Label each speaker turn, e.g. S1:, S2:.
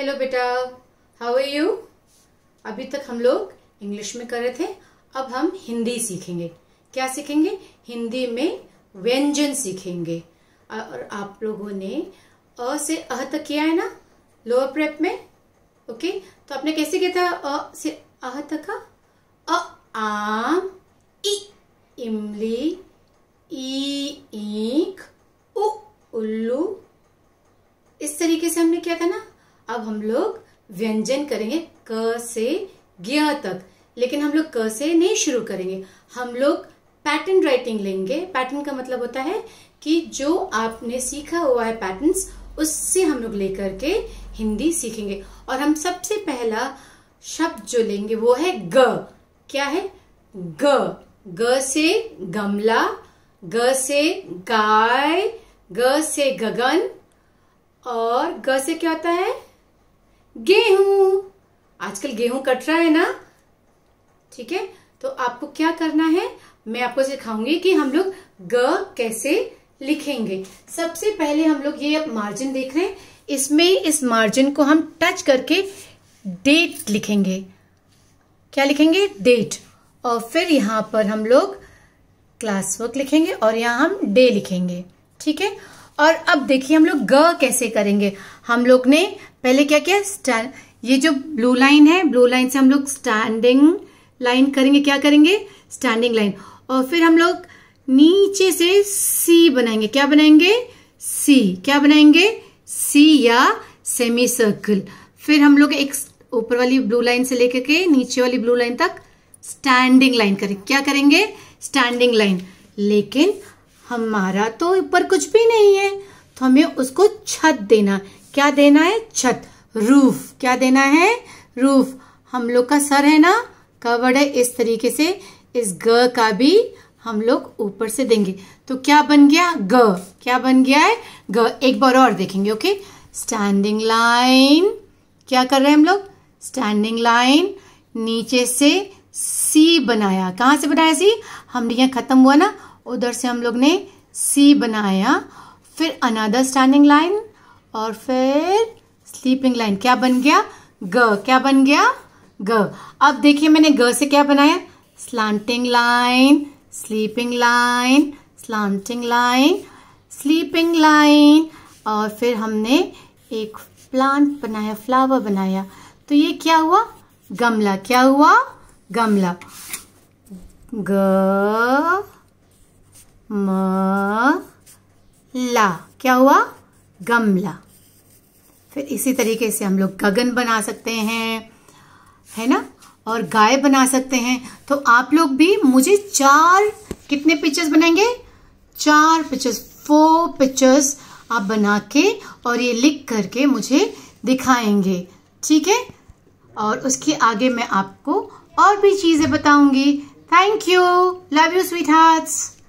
S1: hello बेटा how are you अभी तक हम लोग इंग्लिश में कर रहे थे अब हम हिंदी सीखेंगे क्या सीखेंगे हिंदी में व्यंजन सीखेंगे और आप लोगों ने अ से अह तक किया है ना लोअर प्रेप में ओके तो आपने कैसे किया था अ से अह तक का अ आम इ इमली ई अब हम लोग व्यंजन करेंगे क से ज्ञ तक लेकिन हम लोग क से नहीं शुरू करेंगे हम लोग पैटर्न राइटिंग लेंगे पैटर्न का मतलब होता है कि जो आपने सीखा हुआ है पैटर्न्स उससे हम लोग लेकर के हिंदी सीखेंगे और हम सबसे पहला शब्द जो लेंगे वो है ग क्या है ग ग से गमला ग से गाय ग से गगन और ग से क्या होता है गेहूं आजकल गेहूं कट रहा है ना ठीक है तो आपको क्या करना है मैं आपको सिखाऊंगी कि हम लोग ग कैसे लिखेंगे सबसे पहले हम लोग ये मार्जिन देख रहे हैं इसमें इस मार्जिन को हम टच करके डेट लिखेंगे क्या लिखेंगे डेट और फिर यहां पर हम लोग क्लास वर्क लिखेंगे और यहाँ हम डे लिखेंगे ठीक है और अब देखिए हम लोग ग कैसे करेंगे हम लोग ने पहले क्या किया स्टैंड ये जो ब्लू लाइन है ब्लू लाइन से हम लोग स्टैंडिंग लाइन करेंगे क्या करेंगे स्टैंडिंग लाइन और फिर हम लोग नीचे से सी बनाएंगे क्या बनाएंगे सी क्या बनाएंगे सी या सेमी सर्कल फिर हम लोग एक ऊपर वाली ब्लू लाइन से लेकर के नीचे वाली ब्लू लाइन तक स्टैंडिंग लाइन करें क्या करेंगे स्टैंडिंग लाइन लेकिन हमारा तो ऊपर कुछ भी नहीं है तो हमें उसको छत देना क्या देना है छत रूफ क्या देना है रूफ हम लोग का सर है ना कवर्ड है इस तरीके से इस ग का भी हम लोग ऊपर से देंगे तो क्या बन गया ग क्या बन गया है ग एक बार और देखेंगे ओके स्टैंडिंग लाइन क्या कर रहे हैं हम लोग स्टैंडिंग लाइन नीचे से सी बनाया कहाँ से बनाया सी हमने यहाँ खत्म हुआ ना उधर से हम लोग ने सी बनाया फिर अनादर स्टैंडिंग लाइन और फिर स्लीपिंग लाइन क्या बन गया ग क्या बन गया ग अब देखिए मैंने ग से क्या बनाया slanting line sleeping line slanting line sleeping line और फिर हमने एक प्लांट बनाया फ्लावर बनाया तो ये क्या हुआ गमला क्या हुआ गमला ग म ला क्या हुआ गमला फिर इसी तरीके से हम लोग गगन बना सकते हैं है ना और गाय बना सकते हैं तो आप लोग भी मुझे चार कितने पिक्चर्स बनाएंगे चार पिक्चर्स फोर पिक्चर्स आप बना के और ये लिख करके मुझे दिखाएंगे ठीक है और उसके आगे मैं आपको और भी चीज़ें बताऊंगी thank you love you sweet hearts